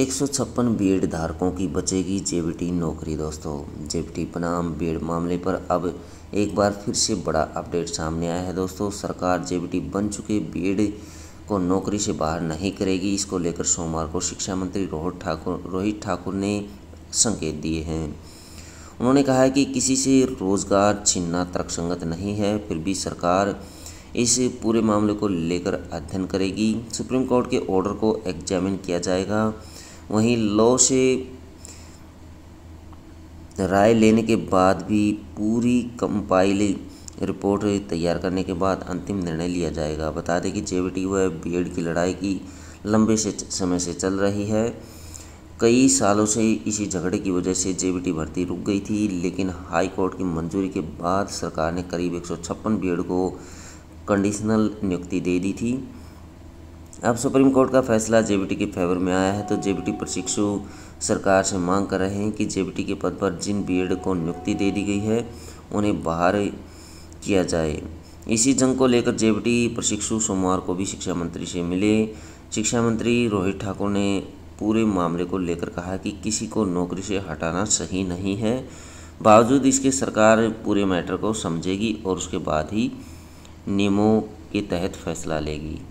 एक सौ छप्पन बीएड धारकों की बचेगी जेबीटी नौकरी दोस्तों जेबीटी बनाम बीएड मामले पर अब एक बार फिर से बड़ा अपडेट सामने आया है दोस्तों सरकार जेबीटी बन चुके बीएड को नौकरी से बाहर नहीं करेगी इसको लेकर सोमवार को शिक्षा मंत्री रोहित ठाकुर रोहित ठाकुर ने संकेत दिए हैं उन्होंने कहा है कि किसी से रोजगार छीनना तर्कसंगत नहीं है फिर भी सरकार इस पूरे मामले को लेकर अध्ययन करेगी सुप्रीम कोर्ट के ऑर्डर को एग्जामिन किया जाएगा वहीं लॉ से राय लेने के बाद भी पूरी कंपाइल रिपोर्ट तैयार करने के बाद अंतिम निर्णय लिया जाएगा बता दें कि बी व बी की लड़ाई की लंबे से समय से चल रही है कई सालों से इसी झगड़े की वजह से जेबीटी भर्ती रुक गई थी लेकिन हाई कोर्ट की मंजूरी के बाद सरकार ने करीब एक सौ को कंडीशनल नियुक्ति दे दी थी अब सुप्रीम कोर्ट का फैसला जेबीटी के फेवर में आया है तो जेबीटी प्रशिक्षु सरकार से मांग कर रहे हैं कि जेबीटी के पद पर जिन बी को नियुक्ति दे दी गई है उन्हें बाहर किया जाए इसी जंग को लेकर जेबीटी प्रशिक्षु सोमवार को भी शिक्षा मंत्री से मिले शिक्षा मंत्री रोहित ठाकुर ने पूरे मामले को लेकर कहा कि किसी को नौकरी से हटाना सही नहीं है बावजूद इसके सरकार पूरे मैटर को समझेगी और उसके बाद ही नियमों के तहत फैसला लेगी